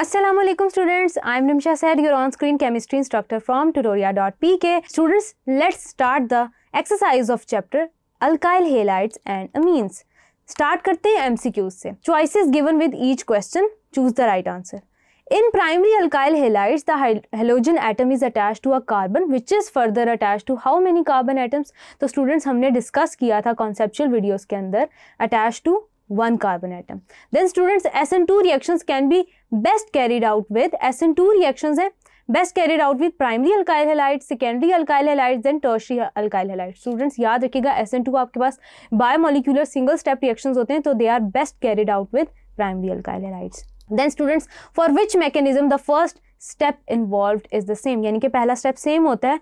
Aslam students I am Nimsha Syed your on screen chemistry instructor from Tutoria dot P K students let's start the exercise of chapter alkyl halides and amines start करते हैं M C Qs से choices given with each question choose the right answer in primary alkyl halides the halogen atom is attach to a carbon which is further attach to how many carbon atoms तो students हमने discuss किया था conceptual videos के अंदर attach to one carbon atom then students S N two reaction can be best carried out with S N two reaction है best carried out with primary alkyl halide secondary alkyl halide then tertiary alkyl halide students याद रखेगा S N two आपके पास bimolecular single step reaction होते हैं तो they are best carried out with primary alkyl halide then students for which mechanism the first step involve is the same यानी कि पहला स्टेप सेम होता है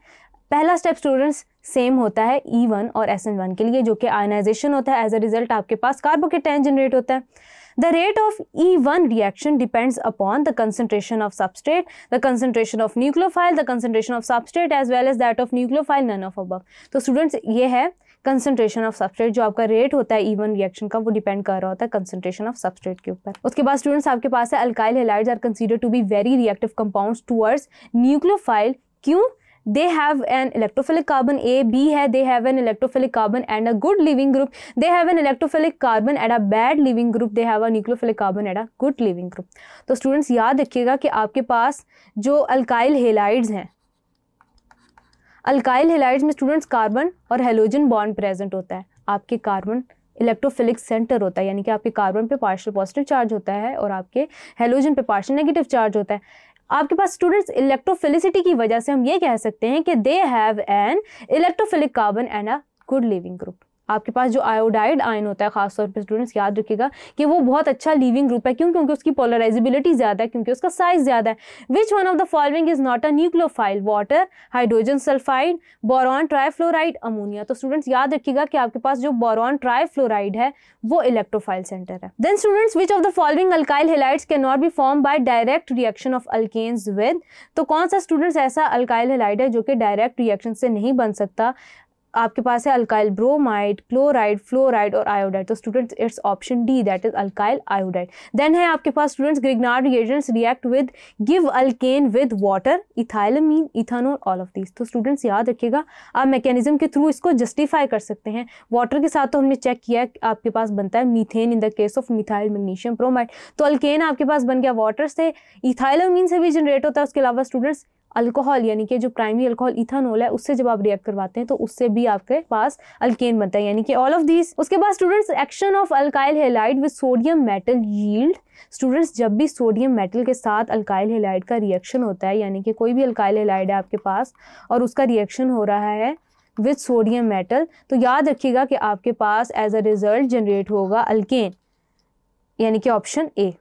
पहला स्टेप स्टूडेंट्स सेम होता है ई e वन और एस एन वन के लिए जो कि आयनाइजेशन होता है एज अ रिजल्ट आपके पास कार्बोकेटाइन जनरेट होता है the rate of E one reaction depends upon the concentration of substrate, the concentration of nucleophile the concentration of substrate as well as that of nucleophile none of अब तो students ये है concentration of substrate जो आपका rate होता है even e reaction का वो डिपेंड कर रहा होता है कंसनट्रेशन ऑफ सबस्टेट के ऊपर उसके बाद स्टूडेंट्स आपके पास है alkyl halides are consider to be very reactive compounds towards nucleophile क्यों they have an electrophilic carbon A B है they have an electrophilic carbon and a good leaving group they have an electrophilic carbon and a bad leaving group they have a nucleophilic carbon and a good leaving group तो students याद रखिएगा कि आपके पास जो alkyl halides हैं alkyl halides में students carbon और हेलोजन बॉन्ड प्रेजेंट होता है आपके कार्बन इलेक्ट्रोफिलिक सेंटर होता है यानी कि आपके कार्बन पे पार्शियल पॉजिटिव चार्ज होता है और आपके हेलोजन पे पार्शियल नेगेटिव चार्ज होता है आपके पास स्टूडेंट्स इलेक्ट्रोफिलिसिटी की वजह से हम ये कह सकते हैं कि they have an electrophilic carbon and a good leaving group आपके पास जो आयोडाइड आयन होता है खासतौर पर स्टूडेंट्स याद रखिएगा कि वो बहुत अच्छा लिविंग ग्रुप है क्यों क्योंकि उसकी पोलराइजिबिलिटी ज़्यादा है क्योंकि उसका साइज ज़्यादा है which one of the following is not a nucleophile water hydrogen sulphide boron trifluoride ammonia तो स्टूडेंट्स याद रखिएगा कि आपके पास जो बोरॉन ट्राईफ्लोराइड है वो इलेक्ट्रोफाइल सेंटर है then students which of the following alkyl halides can not be form by direct reaction of alkanes with तो कौन सा स्टूडेंट्स ऐसा अल्काइल हेलाइड है जो कि डायरेक्ट रिएक्शन से नहीं बन सकता आपके पास है अल्काइल ब्रोमाइड क्लोराइड फ्लोराइड और आयोडाइड तो students it's option D that is alkyl iodide then है आपके पास students Grignard reagents react with give alkane with water ethylamine ethanol all of these तो स्टूडेंट्स याद रखिएगा आप मैकेनिज्म के थ्रू इसको जस्टिफाई कर सकते हैं वाटर के साथ तो हमने चेक किया आपके पास बनता है methane in the case of methyl magnesium bromide तो अल्केन आपके पास बन गया वाटर से इथाइलोमीन से भी जनरेट होता है उसके अलावा स्टूडेंट्स अल्कोहल यानी कि जो प्राइमरी अल्कोहल इथानोल है उससे जब आप रिएक्ट करवाते हैं तो उससे भी आपके पास अल्केन बनता है यानी कि ऑल ऑफ दीज उसके बाद students action of alkyl halide with sodium metal yield students जब भी सोडियम मेटल के साथ अल्काइल हेलाइड का रिएक्शन होता है यानी कि कोई भी अल्काइल हेलाइड है आपके पास और उसका रिएक्शन हो रहा है विथ सोडियम मेटल तो याद रखिएगा कि आपके पास एज अ रिजल्ट जनरेट होगा अल्केन यानी कि option A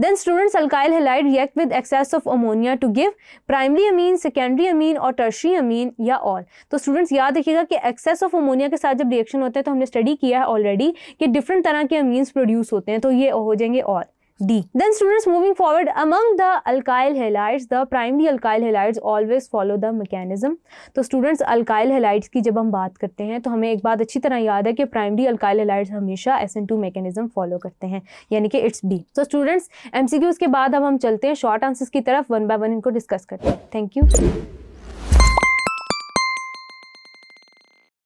Then students alkyl halide react with excess of ammonia to give primary amine, secondary amine और tertiary amine या all. तो students याद रखिएगा कि excess of ammonia के साथ जब reaction होता है तो हमने study किया है already कि different तरह के amines produce होते हैं तो ये हो जाएंगे all. D then students moving forward among the alkyl halides the primary alkyl halides always follow the mechanism तो स्टूडेंट्स अल्काइल हेलाइट्स की जब हम बात करते हैं तो हमें एक बात अच्छी तरह याद है कि प्राइमरी अल्काइल हेलाइट्स हमेशा S N two mechanism follow करते हैं यानी कि इट्स डी तो स्टूडेंट्स एम सी क्यू उसके बाद अब हम चलते हैं शॉर्ट आंसर्स की तरफ वन बाय वन इनको डिस्कस करते हैं थैंक यू